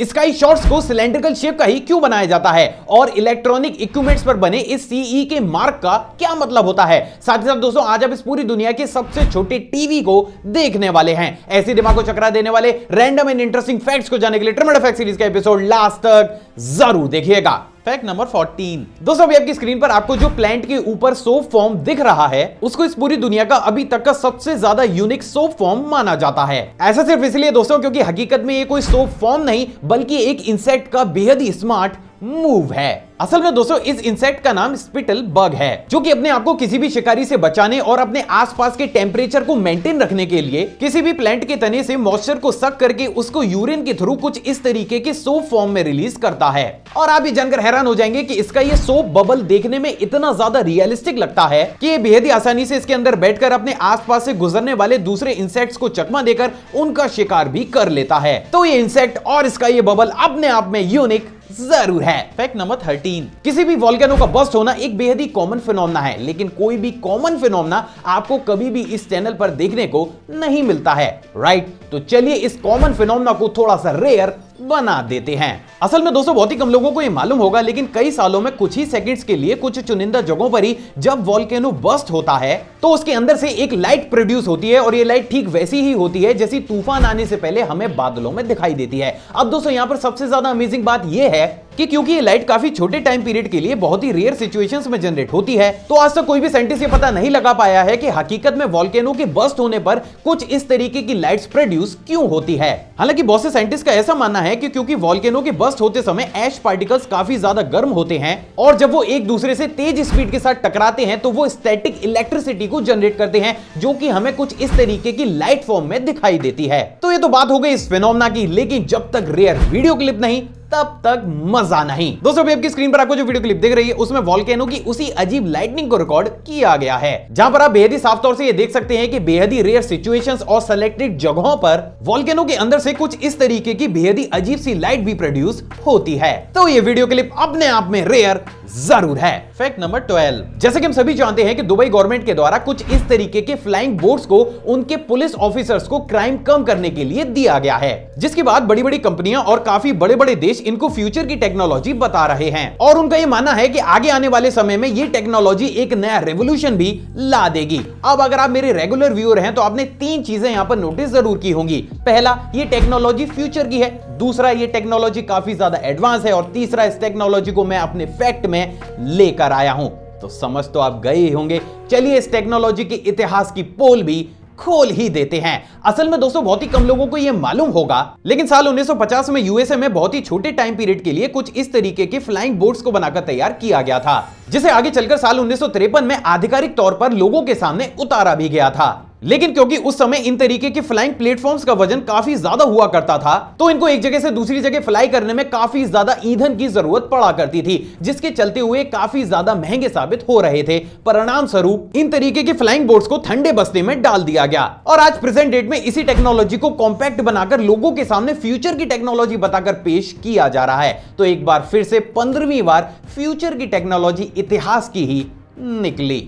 इसका शॉर्ट्स को cylindrical shape का ही क्यों बनाया जाता है और इलेक्ट्रॉनिक इक्विपमेंट्स पर बने इस सीई e के मार्क का क्या मतलब होता है साथ ही साथ दोस्तों आज आप इस पूरी दुनिया के सबसे छोटे टीवी को देखने वाले हैं ऐसे दिमाग को चकरा देने वाले रैंडम एंड इंटरेस्टिंग फैक्ट्स को जाने के लिए ट्रिमड फैक्ट सीरीज का एपिसोड लास्ट तक जरूर देखिएगा फैक्ट नंबर 14 दोस्तों अभी आपकी स्क्रीन पर आपको जो प्लांट के ऊपर सोप फॉर्म दिख रहा है उसको इस पूरी दुनिया का अभी तक का सबसे ज्यादा यूनिक सोप फॉर्म माना जाता है ऐसा सिर्फ इसलिए दोस्तों क्योंकि हकीकत में ये कोई सोप फॉर्म नहीं बल्कि एक इंसेक्ट का बेहद ही स्मार्ट मूव है असल में दोस्तों इस इंसेक्ट का नाम स्पिटल बग है जो कि अपने आप को किसी भी शिकारी से बचाने और अपने आसपास के टेम्परेचर को मेंटेन रखने के लिए किसी भी प्लांट के तने से मॉइस्चर को सक करके उसको यूरिन के थ्रू कुछ इस तरीके के सोप फॉर्म में रिलीज करता है और आप ये जानकर हैरान हो जाएंगे कि इसका ये सोप बबल देखने में इतना ज्यादा रियलिस्टिक लगता है कि ये बेहद ही आसानी से इसके अंदर बैठकर अपने आसपास से गुजरने वाले दूसरे इंसेक्ट को चकमा देकर उनका शिकार भी कर लेता है तो ये इंसेक्ट और इसका ये बबल अपने आप में यूनिक जरूर है फैक्ट नंबर थर्टीन किसी भी वॉल्केनो का बस्ट होना एक बेहद ही कॉमन फिनोमना है लेकिन कोई भी कॉमन फिनोमना आपको कभी भी इस चैनल पर देखने को नहीं मिलता है राइट right? तो चलिए इस कॉमन फिनोमना को थोड़ा सा रेयर बना देते हैं असल में दोस्तों बहुत ही कम लोगों को यह मालूम होगा लेकिन कई सालों में कुछ ही सेकंड्स के लिए कुछ चुनिंदा जगहों पर ही जब वॉल्केनो बस्ट होता है तो उसके अंदर से एक लाइट प्रोड्यूस होती है और ये लाइट ठीक वैसी ही होती है जैसी तूफान आने से पहले हमें बादलों में दिखाई देती है अब दोस्तों यहाँ पर सबसे ज्यादा अमेजिंग बात यह है कि क्योंकि ये लाइट काफी छोटे टाइम पीरियड के लिए बहुत ही रेयर सिचुएशंस में जनरेट होती है तो आज तक कोई भी साइंटिस्ट ये पता नहीं लगा पाया है कि हकीकत में वॉल्केनो के बस्ट होने पर कुछ इस तरीके की लाइट्स प्रोड्यूस क्यों होती है हालांकि बहुत से साइंटिस्ट का ऐसा मानना है है कि क्योंकि वॉल्केनो के बस्ट होते समय एश पार्टिकल्स काफी ज्यादा गर्म होते हैं और जब वो एक दूसरे से तेज स्पीड के साथ टकराते हैं तो वो स्टैटिक इलेक्ट्रिसिटी को जनरेट करते हैं जो कि हमें कुछ इस तरीके की लाइट फॉर्म में दिखाई देती है तो ये तो बात हो गई इस फेनोमना की लेकिन जब तक रेयर वीडियो क्लिप नहीं तब तक मजा नहीं दोस्तों आपकी स्क्रीन पर आपको जो वीडियो क्लिप देख रही है उसमें वॉल्केनो की उसी अजीब लाइटनिंग को रिकॉर्ड किया गया है जहां पर आप बेहद ही साफ तौर से ये देख सकते हैं कि बेहद ही रेयर सिचुएशंस और सिलेक्टेड जगहों पर वॉल्केनो के अंदर से कुछ इस तरीके की बेहद ही अजीब सी लाइट भी प्रोड्यूस होती है तो ये वीडियो क्लिप अपने आप में रेयर जरूर है फैक्ट नंबर ट्वेल्व जैसे कि हम सभी जानते हैं कि दुबई गवर्नमेंट के द्वारा कुछ इस तरीके के फ्लाइंग बोर्ड्स को उनके पुलिस ऑफिसर्स को क्राइम कम करने के लिए दिया गया है जिसके बाद बड़ी बड़ी कंपनियां और काफी बड़े बड़े देश देश इनको फ्यूचर की टेक्नोलॉजी बता रहे हैं और उनका ये मानना है कि आगे आने वाले समय में ये टेक्नोलॉजी एक नया रेवोल्यूशन भी ला देगी अब अगर आप मेरे रेगुलर व्यूअर हैं तो आपने तीन चीजें यहाँ पर नोटिस जरूर की होंगी पहला ये टेक्नोलॉजी फ्यूचर की है दूसरा ये टेक्नोलॉजी काफी ज्यादा एडवांस है और तीसरा इस टेक्नोलॉजी को मैं अपने फैक्ट में लेकर आया हूं तो समझ तो आप गए ही होंगे चलिए इस टेक्नोलॉजी के इतिहास की पोल भी खोल ही देते हैं असल में दोस्तों बहुत ही कम लोगों को यह मालूम होगा लेकिन साल 1950 में यूएसए में बहुत ही छोटे टाइम पीरियड के लिए कुछ इस तरीके के फ्लाइंग बोर्ड्स को बनाकर तैयार किया गया था जिसे आगे चलकर साल उन्नीस में आधिकारिक तौर पर लोगों के सामने उतारा भी गया था लेकिन क्योंकि उस समय इन तरीके के फ्लाइंग प्लेटफॉर्म्स का वजन काफी ज्यादा हुआ करता था तो इनको एक जगह से दूसरी जगह फ्लाई करने में काफी ज्यादा ईंधन की जरूरत पड़ा करती थी जिसके चलते हुए काफी ज्यादा महंगे साबित हो रहे थे परिणाम स्वरूप इन तरीके के फ्लाइंग बोर्ड्स को ठंडे बस्ते में डाल दिया गया और आज प्रेजेंट डेट में इसी टेक्नोलॉजी को कॉम्पैक्ट बनाकर लोगों के सामने फ्यूचर की टेक्नोलॉजी बताकर पेश किया जा रहा है तो एक बार फिर से पंद्रहवीं बार फ्यूचर की टेक्नोलॉजी इतिहास की ही निकली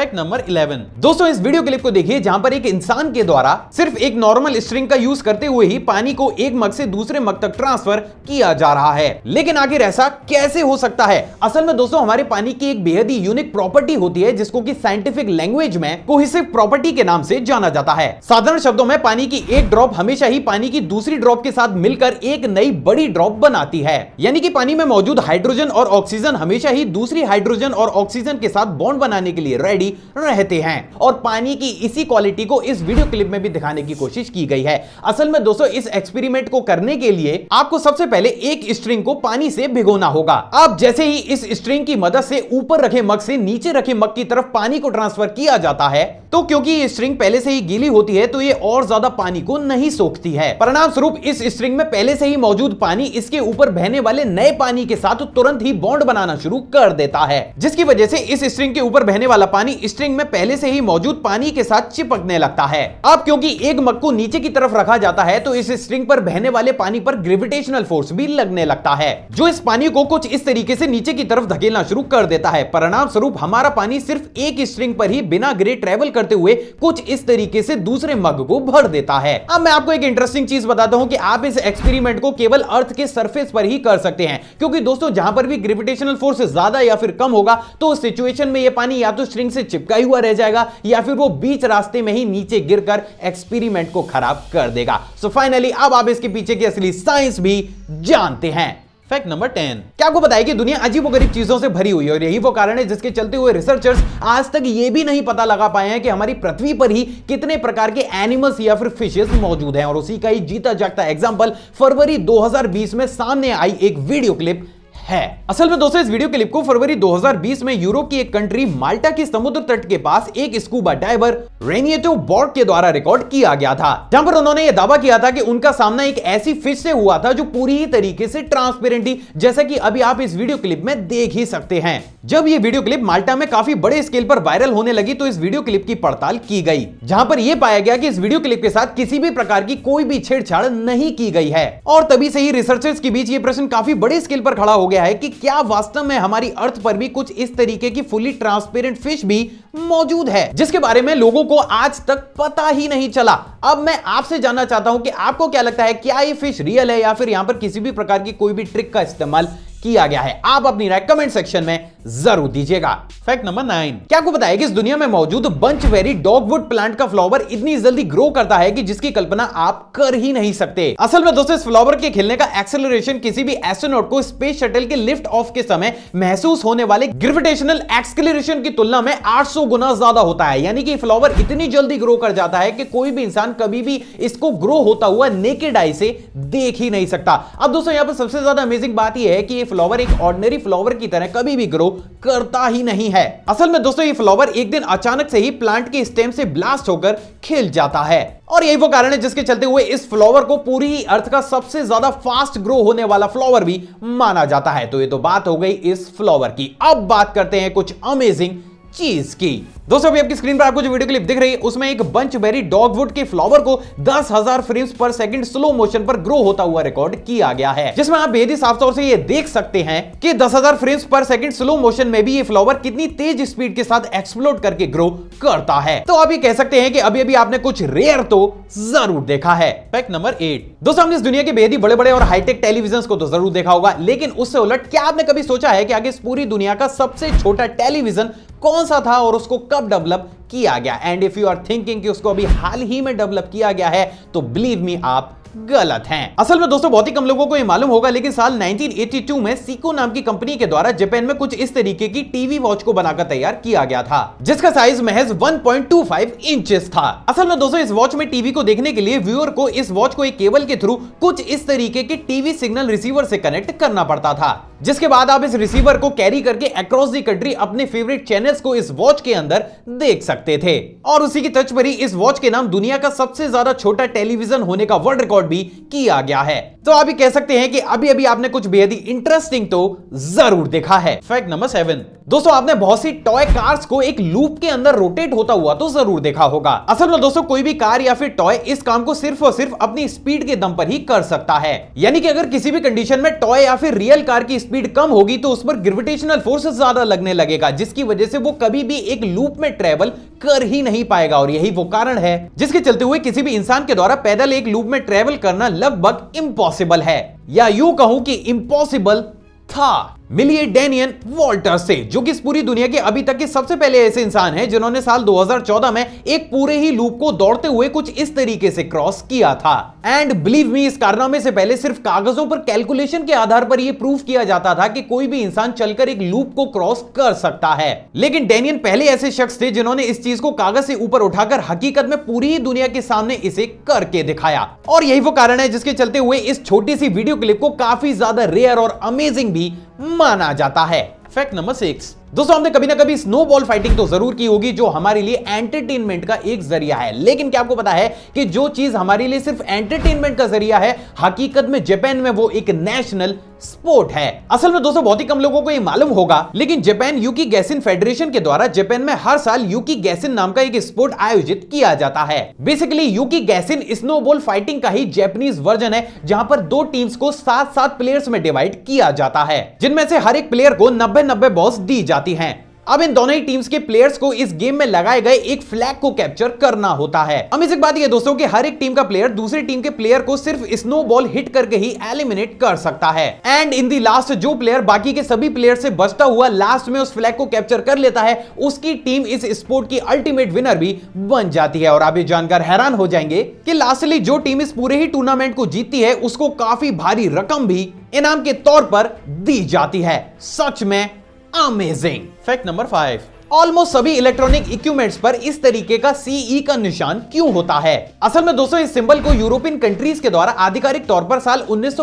फैक्ट नंबर 11 दोस्तों इस वीडियो क्लिप को देखिए जहां पर एक इंसान के द्वारा सिर्फ एक नॉर्मल स्ट्रिंग का यूज करते हुए ही पानी को एक मग से दूसरे मग तक ट्रांसफर किया जा रहा है लेकिन आखिर ऐसा कैसे हो सकता है असल में दोस्तों हमारे पानी की एक बेहद ही यूनिक प्रॉपर्टी होती है जिसको की साइंटिफिक लैंग्वेज में कोहिसिव प्रॉपर्टी के नाम से जाना जाता है साधारण शब्दों में पानी की एक ड्रॉप हमेशा ही पानी की दूसरी ड्रॉप के साथ मिलकर एक नई बड़ी ड्रॉप बनाती है यानी कि पानी में मौजूद हाइड्रोजन और ऑक्सीजन हमेशा ही दूसरी हाइड्रोजन और ऑक्सीजन के साथ बॉन्ड बनाने के लिए रेडी भी रहते हैं और पानी की इसी क्वालिटी को इस वीडियो क्लिप में भी दिखाने की कोशिश की गई है असल में दोस्तों इस एक्सपेरिमेंट को करने के लिए आपको सबसे पहले एक स्ट्रिंग को पानी से भिगोना होगा आप जैसे ही इस स्ट्रिंग की मदद से ऊपर रखे मग से नीचे रखे मग की तरफ पानी को ट्रांसफर किया जाता है तो क्योंकि ये स्ट्रिंग पहले से ही गीली होती है तो ये और ज्यादा पानी को नहीं सोखती है परिणाम स्वरूप इस स्ट्रिंग में पहले से ही मौजूद पानी इसके ऊपर बहने वाले नए पानी के साथ तुरंत ही बॉन्ड बनाना शुरू कर देता है जिसकी वजह से इस स्ट्रिंग के ऊपर बहने वाला पानी स्ट्रिंग में पहले से ही मौजूद पानी के साथ चिपकने लगता है अब क्योंकि एक मग को नीचे की तरफ रखा जाता है तो इस स्ट्रिंग पर बहने वाले पानी पर ग्रेविटेशनल फोर्स भी लगने लगता है जो इस पानी को कुछ इस तरीके से नीचे की तरफ धकेलना शुरू कर देता है परिणाम स्वरूप हमारा पानी सिर्फ एक स्ट्रिंग पर ही बिना ग्रे ट्रेवल कर करते हुए कुछ इस तरीके से दूसरे मग को भर देता है अब मैं आपको एक इंटरेस्टिंग चीज बताता हूँ कि आप इस एक्सपेरिमेंट को केवल अर्थ के सरफेस पर ही कर सकते हैं क्योंकि दोस्तों जहां पर भी ग्रेविटेशनल फोर्स ज्यादा या फिर कम होगा तो उस सिचुएशन में यह पानी या तो स्ट्रिंग से चिपका हुआ रह जाएगा या फिर वो बीच रास्ते में ही नीचे गिर एक्सपेरिमेंट को खराब कर देगा सो so फाइनली अब आप इसके पीछे की असली साइंस भी जानते हैं फैक्ट नंबर टेन क्या आपको बताया कि दुनिया अजीब गरीब चीजों से भरी हुई है और यही वो कारण है जिसके चलते हुए रिसर्चर्स आज तक ये भी नहीं पता लगा पाए हैं कि हमारी पृथ्वी पर ही कितने प्रकार के एनिमल्स या फिर फिशेस मौजूद हैं और उसी का ही जीता जागता एग्जाम्पल फरवरी 2020 में सामने आई एक वीडियो क्लिप है असल में दोस्तों इस वीडियो क्लिप को फरवरी 2020 में यूरोप की एक कंट्री माल्टा के समुद्र तट के पास एक स्कूबा डाइवर रेनियटो बॉर्ड के द्वारा रिकॉर्ड किया गया था जहां पर उन्होंने यह दावा किया था कि उनका सामना एक ऐसी फिश से हुआ था जो पूरी ही तरीके से ट्रांसपेरेंट थी जैसा कि अभी आप इस वीडियो क्लिप में देख ही सकते हैं जब ये वीडियो क्लिप माल्टा में काफी बड़े स्केल पर वायरल होने लगी तो इस वीडियो क्लिप की पड़ताल की गई जहां पर यह पाया गया कि इस वीडियो क्लिप के साथ किसी भी प्रकार की कोई भी छेड़छाड़ नहीं की गई है और तभी से ही रिसर्चर्स के बीच ये प्रश्न काफी बड़े स्केल पर खड़ा हो गया है कि क्या वास्तव में हमारी अर्थ पर भी कुछ इस तरीके की फुली ट्रांसपेरेंट फिश भी मौजूद है जिसके बारे में लोगों को आज तक पता ही नहीं चला अब मैं आपसे जानना चाहता हूं कि आपको क्या लगता है क्या ये फिश रियल है या फिर यहां पर किसी भी प्रकार की कोई भी ट्रिक का इस्तेमाल किया गया है आप अपनी राय कमेंट सेक्शन में जरूर दीजिएगा फैक्ट नंबर नाइन क्या आपको बताया कि इस दुनिया में मौजूद बंच वेरी डॉगवुड प्लांट का फ्लावर इतनी जल्दी ग्रो करता है कि जिसकी कल्पना आप कर ही नहीं सकते असल में दोस्तों इस फ्लावर के खिलने का एक्सेलरेशन किसी भी एस्ट्रोनॉट को स्पेस शटल के लिफ्ट ऑफ के समय महसूस होने वाले ग्रेविटेशनल एक्सेलरेशन की तुलना में आठ गुना ज्यादा होता है यानी कि फ्लावर इतनी जल्दी ग्रो कर जाता है कि कोई भी इंसान कभी भी इसको ग्रो होता हुआ नेकेड आई से देख ही नहीं सकता अब दोस्तों यहाँ पर सबसे ज्यादा अमेजिंग बात यह है कि ये फ्लावर एक ऑर्डनरी फ्लावर की तरह कभी भी ग्रो करता ही नहीं है असल में दोस्तों ये फ्लावर एक दिन अचानक से ही प्लांट के स्टेम से ब्लास्ट होकर खिल जाता है और यही वो कारण है जिसके चलते हुए इस फ्लावर को पूरी अर्थ का सबसे ज्यादा फास्ट ग्रो होने वाला फ्लावर भी माना जाता है तो ये तो बात हो गई इस फ्लावर की अब बात करते हैं कुछ अमेजिंग चीज की दोस्तों अभी आपकी स्क्रीन पर आपको जो वीडियो क्लिप दिख रही है उसमें एक बंच बेरी डॉगवुड के फ्लावर को दस हजार frames per second slow motion पर ग्रो होता हुआ रिकॉर्ड किया गया है जिसमें आप बेहद ही साफ तौर से ये देख सकते हैं कि दस हजार frames per second slow motion में भी ये फ्लावर कितनी तेज स्पीड के साथ एक्सप्लोर करके ग्रो करता है तो आप ये कह सकते हैं कि अभी अभी आपने कुछ रेयर तो जरूर देखा है फैक्ट नंबर एट दोस्तों हमने इस दुनिया के बेहद ही बड़े बड़े और हाईटेक टेलीविजन को तो जरूर देखा होगा लेकिन उससे उलट क्या आपने कभी सोचा है कि आगे इस पूरी दुनिया का सबसे छोटा टेलीविजन कौन सा था और उसको कब तब डेवलप किया गया and if you are thinking कि उसको अभी हाल ही में डेवलप किया गया है तो बिलीव मी आप गलत हैं असल में दोस्तों बहुत ही कम लोगों को यह मालूम होगा लेकिन साल 1982 में सीको नाम की कंपनी के द्वारा जापान में कुछ इस तरीके की टीवी वॉच को बनाकर तैयार किया गया था जिसका साइज महज 1.25 इंचेस था असल में दोस्तों इस वॉच में टीवी को देखने के लिए व्यूअर को इस वॉच को एक केबल के थ्रू कुछ इस तरीके के टीवी सिग्नल रिसीवर से कनेक्ट करना पड़ता था जिसके बाद आप इस रिसीवर को कैरी करके अक्रॉस दी कंट्री अपने फेवरेट चैनल्स को इस वॉच के अंदर देख सकते थे और उसी की तच पर ही इस वॉच के नाम दुनिया का सबसे ज्यादा छोटा टेलीविजन होने का वर्ल्ड रिकॉर्ड भी किया गया है तो आप ये कह सकते हैं कि अभी अभी आपने कुछ बेहद ही इंटरेस्टिंग तो जरूर देखा है फैक्ट नंबर सेवन दोस्तों आपने बहुत सी टॉय कार्स को एक लूप के अंदर रोटेट होता हुआ तो जरूर देखा होगा असल में दोस्तों कोई भी कार या फिर टॉय इस काम को सिर्फ और सिर्फ अपनी स्पीड के दम पर ही कर सकता है यानी कि अगर किसी भी कंडीशन में टॉय या फिर रियल कार की स्पीड कम होगी तो उस पर ग्रेविटेशनल फोर्सेस ज्यादा लगने लगेगा जिसकी वजह से वो कभी भी एक लूप में ट्रेवल कर ही नहीं पाएगा और यही वो कारण है जिसके चलते हुए किसी भी इंसान के द्वारा पैदल एक लूप में ट्रेवल करना लगभग इम्पॉसिबल है या यू कहूं कि इम्पॉसिबल था मिलिए डेनियन वॉल्टर से जो कि इस पूरी दुनिया के अभी तक के सबसे पहले ऐसे इंसान हैं जिन्होंने साल 2014 में एक पूरे ही लूप को दौड़ते हुए कुछ इस तरीके से क्रॉस किया था एंड बिलीव मी इस कारनामे से पहले सिर्फ कागजों पर कैलकुलेशन के आधार पर यह प्रूफ किया जाता था कि कोई भी इंसान चलकर एक लूप को क्रॉस कर सकता है लेकिन डेनियन पहले ऐसे शख्स थे जिन्होंने इस चीज को कागज से ऊपर उठाकर हकीकत में पूरी दुनिया के सामने इसे करके दिखाया और यही वो कारण है जिसके चलते हुए इस छोटी सी वीडियो क्लिप को काफी ज्यादा रेयर और अमेजिंग भी माना जाता है फैक्ट नंबर सिक्स दोस्तों हमने कभी ना कभी स्नोबॉल फाइटिंग तो जरूर की होगी जो हमारे लिए एंटरटेनमेंट का एक जरिया है लेकिन क्या आपको पता है कि जो चीज हमारे लिए सिर्फ एंटरटेनमेंट का जरिया है हकीकत में जापान में वो एक नेशनल स्पोर्ट है असल में दोस्तों बहुत ही कम लोगों को ये मालूम होगा लेकिन जापान यूकी गैसिन फेडरेशन के द्वारा जापान में हर साल यूकी गैसिन नाम का एक स्पोर्ट आयोजित किया जाता है basically Yukigassen snowball fighting का ही जैपनीज वर्जन है जहां पर दो टीम्स को सात सात प्लेयर्स में डिवाइड किया जाता है जिनमें से हर एक प्लेयर को नब्बे नब्बे बॉल्स दी जाती जाती हैं अब इन दोनों ही टीम्स के प्लेयर्स को इस गेम में लगाए गए एक फ्लैग को कैप्चर करना होता है अमेजिंग बात यह दोस्तों कि हर एक टीम का प्लेयर दूसरी टीम के प्लेयर को सिर्फ स्नो बॉल हिट करके ही एलिमिनेट कर सकता है एंड इन दी लास्ट जो प्लेयर बाकी के सभी प्लेयर से बचता हुआ लास्ट में उस फ्लैग को कैप्चर कर लेता है उसकी टीम इस स्पोर्ट की अल्टीमेट विनर भी बन जाती है और आप ये जानकर हैरान हो जाएंगे की लास्टली जो टीम इस पूरे ही टूर्नामेंट को जीतती है उसको काफी भारी रकम भी इनाम के तौर पर दी जाती है सच में amazing fact number five almost सभी इलेक्ट्रॉनिक इक्विपमेंट्स पर इस तरीके का सीई e का निशान क्यों होता है असल में दोस्तों इस सिंबल को यूरोपियन कंट्रीज के द्वारा आधिकारिक तौर पर साल उन्नीस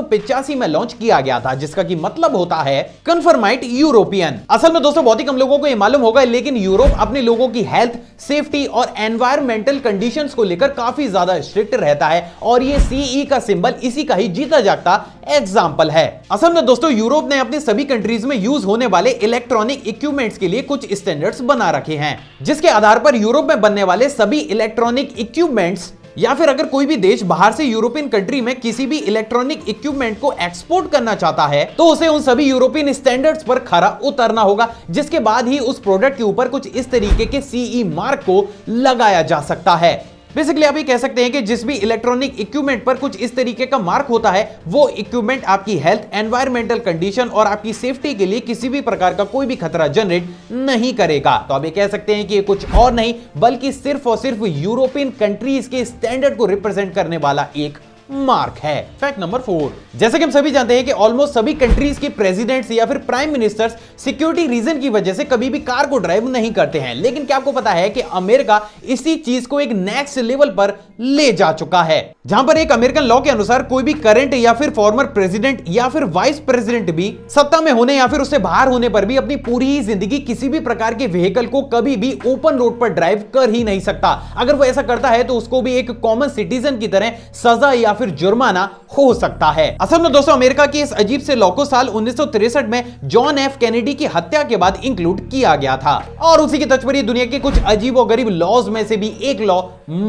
में लॉन्च किया गया था जिसका की मतलब होता है कन्फर्माइट यूरोपियन असल में दोस्तों बहुत ही कम लोगों को यह मालूम होगा लेकिन यूरोप अपने लोगों की हेल्थ सेफ्टी और एनवायरमेंटल कंडीशंस को लेकर काफी ज्यादा स्ट्रिक्ट रहता है और ये सीई e का सिंबल इसी का ही जीता जाता एग्जाम्पल है असल में दोस्तों यूरोप ने अपनी सभी कंट्रीज में यूज होने वाले इलेक्ट्रॉनिक इक्विपमेंट्स के लिए कुछ स्टैंडर्ड मॉडल्स बना रखे हैं जिसके आधार पर यूरोप में बनने वाले सभी इलेक्ट्रॉनिक इक्विपमेंट्स या फिर अगर कोई भी देश बाहर से यूरोपियन कंट्री में किसी भी इलेक्ट्रॉनिक इक्विपमेंट को एक्सपोर्ट करना चाहता है तो उसे उन सभी यूरोपियन स्टैंडर्ड्स पर खरा उतरना होगा जिसके बाद ही उस प्रोडक्ट के ऊपर कुछ इस तरीके के सीई मार्क e को लगाया जा सकता है बेसिकली आप ये कह सकते हैं कि जिस भी इलेक्ट्रॉनिक इक्विपमेंट पर कुछ इस तरीके का मार्क होता है वो इक्विपमेंट आपकी हेल्थ एनवायरमेंटल कंडीशन और आपकी सेफ्टी के लिए किसी भी प्रकार का कोई भी खतरा जनरेट नहीं करेगा तो आप ये कह सकते हैं कि ये कुछ और नहीं बल्कि सिर्फ और सिर्फ यूरोपियन कंट्रीज के स्टैंडर्ड को रिप्रेजेंट करने वाला एक मार्क है फैक्ट नंबर फोर जैसे कि हम सभी जानते हैं कि ऑलमोस्ट सभी कंट्रीज के प्रेसिडेंट्स या फिर प्राइम मिनिस्टर्स सिक्योरिटी रीजन की वजह से कभी भी कार को ड्राइव नहीं करते हैं लेकिन क्या आपको पता है कि अमेरिका इसी चीज को एक नेक्स्ट लेवल पर ले जा चुका है जहां पर एक अमेरिकन लॉ के अनुसार कोई भी करंट या फिर फॉर्मर प्रेसिडेंट या फिर वाइस प्रेसिडेंट भी सत्ता में होने या फिर उससे बाहर होने पर भी अपनी पूरी ही जिंदगी किसी भी प्रकार के व्हीकल को कभी भी ओपन रोड पर ड्राइव कर ही नहीं सकता अगर वो ऐसा करता है तो उसको भी एक कॉमन सिटीजन की तरह सजा या फिर जुर्माना हो सकता है असल में दोस्तों अमेरिका की इस अजीब से लॉ साल उन्नीस में जॉन एफ कैनेडी की हत्या के बाद इंक्लूड किया गया था और उसी की तस्वीर दुनिया के कुछ अजीब और गरीब लॉज में से भी एक लॉ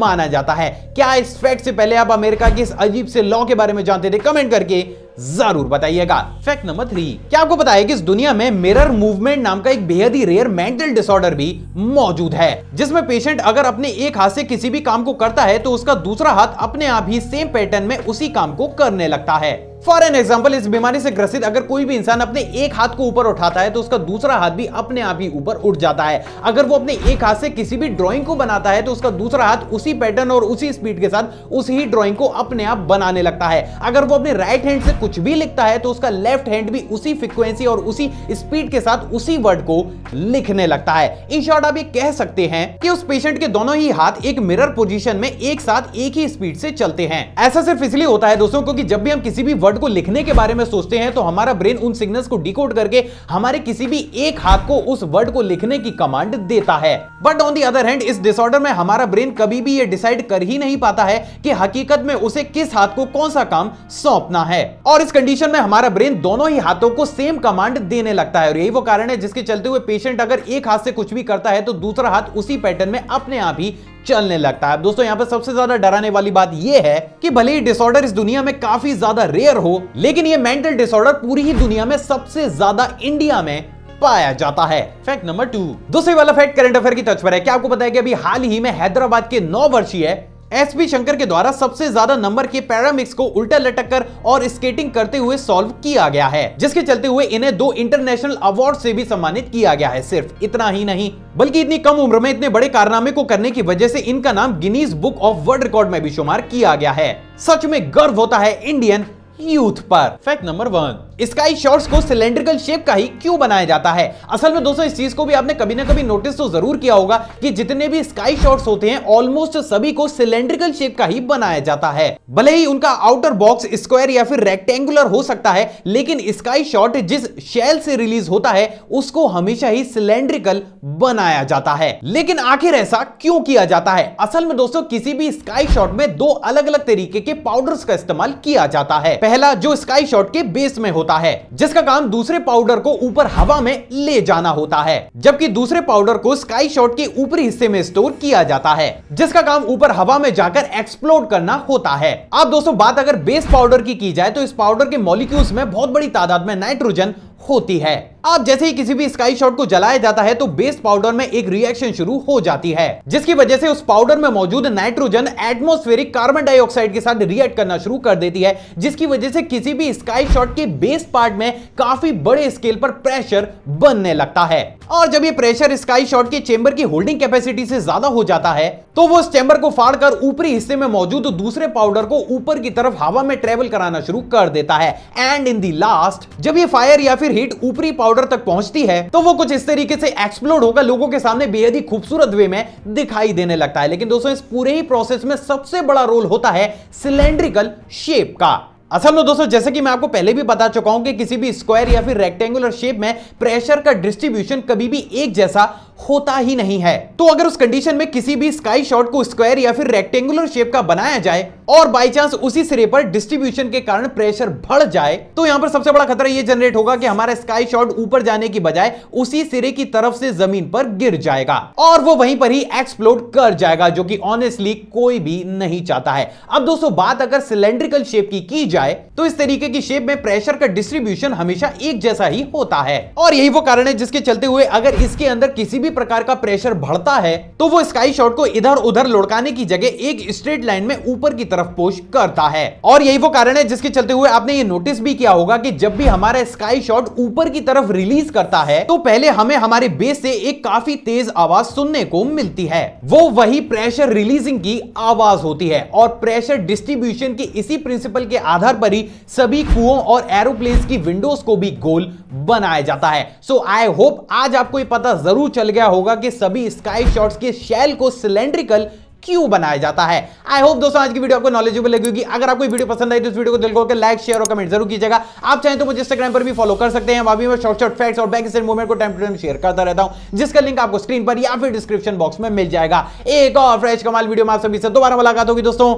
माना जाता है क्या इस फैक्ट से पहले आप अमेरिका के इस अजीब से लॉ के बारे में जानते थे कमेंट करके जरूर बताइएगा फैक्ट नंबर थ्री क्या आपको बताया कि इस दुनिया में मिरर मूवमेंट नाम का एक बेहद ही रेयर मेंटल डिसऑर्डर भी मौजूद है जिसमें पेशेंट अगर अपने एक हाथ से किसी भी काम को करता है तो उसका दूसरा हाथ अपने आप ही सेम पैटर्न में उसी काम को करने लगता है फॉर एन एग्जाम्पल इस बीमारी से ग्रसित अगर कोई भी इंसान अपने एक हाथ को ऊपर उठाता है तो उसका दूसरा हाथ भी अपने आप ही ऊपर उठ जाता है अगर वो अपने एक हाथ से किसी भी ड्रॉइंग को बनाता है तो उसका दूसरा हाथ उसी पैटर्न और उसी स्पीड के साथ उसी ही ड्रॉइंग को अपने आप बनाने लगता है अगर वो अपने राइट हैंड से कुछ भी लिखता है तो उसका लेफ्ट हैंड भी उसी फ्रिक्वेंसी और उसी स्पीड के साथ उसी वर्ड को लिखने लगता है इन शॉर्ट आप ये कह सकते हैं कि उस पेशेंट के दोनों ही हाथ एक मिरर पोजिशन में एक साथ एक ही स्पीड से चलते हैं ऐसा सिर्फ इसलिए होता है दोस्तों क्योंकि जब भी हम किसी भी वर्ड वर्ड को लिखने के बारे में सोचते हैं तो हमारा ब्रेन उन सिग्नल्स को डिकोड करके हमारे किसी भी एक हाथ को उस वर्ड को लिखने की कमांड देता है but on the other hand इस डिसऑर्डर में हमारा ब्रेन कभी भी ये डिसाइड कर ही नहीं पाता है कि हकीकत में उसे किस हाथ को कौन सा काम सौंपना है और इस कंडीशन में हमारा ब्रेन दोनों ही हाथों को सेम कमांड देने लगता है और यही वो कारण है जिसके चलते हुए पेशेंट अगर एक हाथ से कुछ भी करता है तो दूसरा हाथ उसी पैटर्न में अपने आप ही चलने लगता है दोस्तों यहाँ पर सबसे ज्यादा डराने वाली बात यह है कि भले ही डिसऑर्डर इस दुनिया में काफी ज्यादा रेयर हो लेकिन ये मेंटल डिसऑर्डर पूरी ही दुनिया में सबसे ज्यादा इंडिया में पाया जाता है फैक्ट नंबर टू दूसरे वाला फैक्ट करंट अफेयर की टच पर है क्या आपको पता है कि अभी हाल ही में हैदराबाद के नौ वर्षीय है, एस पी शंकर के द्वारा सबसे ज्यादा नंबर के पैरामिक्स को उल्टा लटक कर और स्केटिंग करते हुए सॉल्व किया गया है जिसके चलते हुए इन्हें दो इंटरनेशनल अवार्ड से भी सम्मानित किया गया है सिर्फ इतना ही नहीं बल्कि इतनी कम उम्र में इतने बड़े कारनामे को करने की वजह से इनका नाम Guinness Book of World Record में भी शुमार किया गया है सच में गर्व होता है इंडियन यूथ पर fact number one sky shots को सिलेंड्रिकल शेप का ही क्यों बनाया जाता है असल में दोस्तों इस चीज को भी आपने कभी ना कभी नोटिस तो जरूर किया होगा कि जितने भी स्काई शॉर्ट्स होते हैं ऑलमोस्ट सभी को सिलेंड्रिकल शेप का ही बनाया जाता है भले ही उनका आउटर बॉक्स स्क्वायर या फिर रेक्टेंगुलर हो सकता है लेकिन स्काई शॉर्ट जिस शेल से रिलीज होता है उसको हमेशा ही सिलेंड्रिकल बनाया जाता है लेकिन आखिर ऐसा क्यों किया जाता है असल में दोस्तों किसी भी स्काई शॉर्ट में दो अलग अलग तरीके के पाउडर्स का इस्तेमाल किया जाता है पहला जो स्काई शॉर्ट के बेस में होता होता है जिसका काम दूसरे पाउडर को ऊपर हवा में ले जाना होता है जबकि दूसरे पाउडर को स्काई शॉट के ऊपरी हिस्से में स्टोर किया जाता है जिसका काम ऊपर हवा में जाकर एक्सप्लोड करना होता है अब दोस्तों बात अगर बेस पाउडर की की जाए तो इस पाउडर के मॉलिक्यूल्स में बहुत बड़ी तादाद में नाइट्रोजन होती है आप जैसे ही किसी भी स्काई शॉट को जलाया जाता है तो बेस पाउडर में एक रिएक्शन शुरू हो जाती है जिसकी वजह से उस पाउडर में मौजूद नाइट्रोजन एटमोस्फेरिक कार्बन डाइऑक्साइड के साथ रिएक्ट करना शुरू कर देती है जिसकी वजह से किसी भी स्काई शॉट के बेस पार्ट में काफी बड़े स्केल पर प्रेशर बनने लगता है और जब ये प्रेशर स्काई शॉट के चेंबर की होल्डिंग कैपेसिटी से ज्यादा हो जाता है तो वो उस चेंबर को फाड़कर ऊपरी हिस्से में मौजूद दूसरे पाउडर को ऊपर की तरफ हवा में ट्रेवल कराना शुरू कर देता है एंड इन दी लास्ट जब ये फायर या फिर फिर हीट ऊपरी पाउडर तक पहुंचती है तो वो कुछ इस तरीके से एक्सप्लोड होगा लोगों के सामने बेहद ही खूबसूरत वे में दिखाई देने लगता है लेकिन दोस्तों इस पूरे ही प्रोसेस में सबसे बड़ा रोल होता है सिलेंड्रिकल शेप का असल में दोस्तों जैसे कि मैं आपको पहले भी बता चुका हूं कि किसी भी स्क्वायर या फिर रेक्टेंगुलर शेप में प्रेशर का डिस्ट्रीब्यूशन कभी भी एक जैसा होता ही नहीं है तो अगर उस कंडीशन में किसी भी स्काई शॉट को स्क्वायर या फिर रेक्टेंगुलर शेप का बनाया जाए और बाई चांस उसी सिरे पर डिस्ट्रीब्यूशन के कारण प्रेशर बढ़ जाए तो यहां पर सबसे बड़ा खतरा यह जनरेट होगा कि हमारा स्काई शॉट ऊपर जाने की बजाय उसी सिरे की तरफ से जमीन पर गिर जाएगा और वो वहीं पर ही एक्सप्लोड कर जाएगा जो कि ऑनेस्टली कोई भी नहीं चाहता है अब दोस्तों बात अगर सिलेंड्रिकल शेप की की जाए जाए तो इस तरीके की शेप में प्रेशर का डिस्ट्रीब्यूशन हमेशा एक जैसा ही होता है और यही वो कारण है जिसके चलते हुए अगर इसके अंदर किसी भी प्रकार का प्रेशर बढ़ता है तो वो स्काई शॉट को इधर उधर लुड़काने की जगह एक स्ट्रेट लाइन में ऊपर की तरफ पोष करता है और यही वो कारण है जिसके चलते हुए आपने ये नोटिस भी किया होगा कि जब भी हमारा स्काई शॉट ऊपर की तरफ रिलीज करता है तो पहले हमें हमारे बेस से एक काफी तेज आवाज सुनने को मिलती है वो वही प्रेशर रिलीजिंग की आवाज होती है और प्रेशर डिस्ट्रीब्यूशन के इसी प्रिंसिपल के आधार आधार पर ही सभी कुओं और एरोप्लेन की विंडोज को भी गोल बनाया जाता है सो आई होप आज आपको ये पता जरूर चल गया होगा कि सभी स्काई शॉट्स के शेल को सिलेंड्रिकल क्यों बनाया जाता है आई होप दोस्तों आज की वीडियो आपको नॉलेजेबल लगी होगी अगर आपको वीडियो पसंद आई तो इस वीडियो को दिल को लाइक शेयर और कमेंट जरूर कीजिएगा आप चाहें तो मुझे इंस्टाग्राम पर भी फॉलो कर सकते हैं अभी मैं शॉर्ट शॉर्ट फैक्ट्स और बैंक से मूवमेंट को टाइम टू टाइम शेयर करता रहता हूं जिसका लिंक आपको स्क्रीन पर या फिर डिस्क्रिप्शन बॉक्स में मिल जाएगा एक और फ्रेश कमाल वीडियो में आप सभी से दोबारा मुलाकात होगी दोस्तों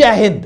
जय हिंद